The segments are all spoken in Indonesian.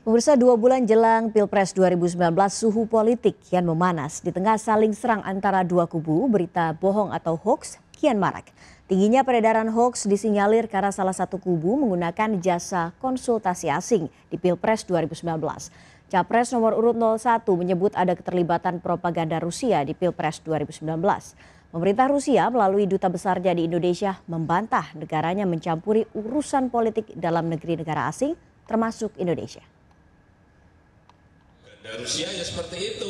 Pemirsa dua bulan jelang Pilpres 2019 suhu politik kian memanas di tengah saling serang antara dua kubu berita bohong atau hoax kian marak. Tingginya peredaran hoax disinyalir karena salah satu kubu menggunakan jasa konsultasi asing di Pilpres 2019. Capres nomor urut 01 menyebut ada keterlibatan propaganda Rusia di Pilpres 2019. Pemerintah Rusia melalui duta besarnya di Indonesia membantah negaranya mencampuri urusan politik dalam negeri negara asing termasuk Indonesia. Rusia ya seperti itu.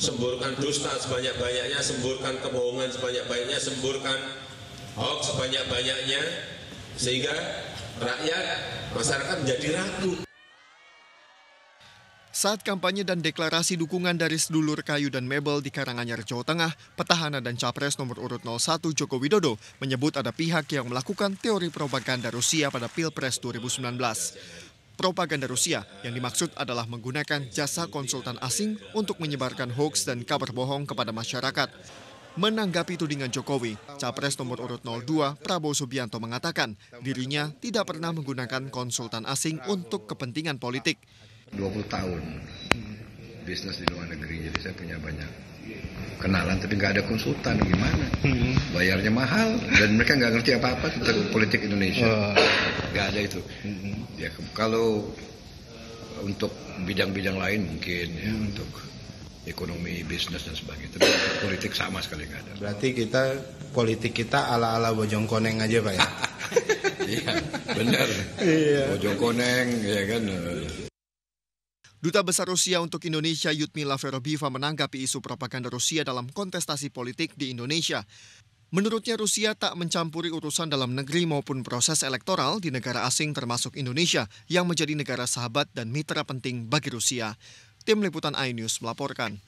Semburkan dusta sebanyak-banyaknya, semburkan kebohongan sebanyak-banyaknya, semburkan hoax sebanyak-banyaknya, sehingga rakyat, masyarakat menjadi ragu. Saat kampanye dan deklarasi dukungan dari sedulur kayu dan mebel di Karanganyar, Jawa Tengah, petahana dan capres nomor urut 01 Joko Widodo menyebut ada pihak yang melakukan teori propaganda Rusia pada Pilpres 2019 propaganda Rusia yang dimaksud adalah menggunakan jasa konsultan asing untuk menyebarkan hoax dan kabar bohong kepada masyarakat. Menanggapi tudingan Jokowi, Capres nomor urut 02 Prabowo Subianto mengatakan dirinya tidak pernah menggunakan konsultan asing untuk kepentingan politik. 20 tahun bisnis di luar negeri, jadi saya punya banyak kenalan tapi nggak ada konsultan gimana hmm. bayarnya mahal dan mereka nggak ngerti apa-apa tentang politik Indonesia nggak ada itu ya kalau eh, untuk bidang-bidang lain mungkin ya hmm. untuk ekonomi bisnis dan sebagainya tapi politik sama sekali nggak ada berarti kita politik kita ala-ala bojong koneng aja pak ya iya benar iya. bojong koneng ya kan Duta Besar Rusia untuk Indonesia Yudmila Verobiva menanggapi isu propaganda Rusia dalam kontestasi politik di Indonesia. Menurutnya Rusia tak mencampuri urusan dalam negeri maupun proses elektoral di negara asing termasuk Indonesia yang menjadi negara sahabat dan mitra penting bagi Rusia. Tim Liputan iNews melaporkan.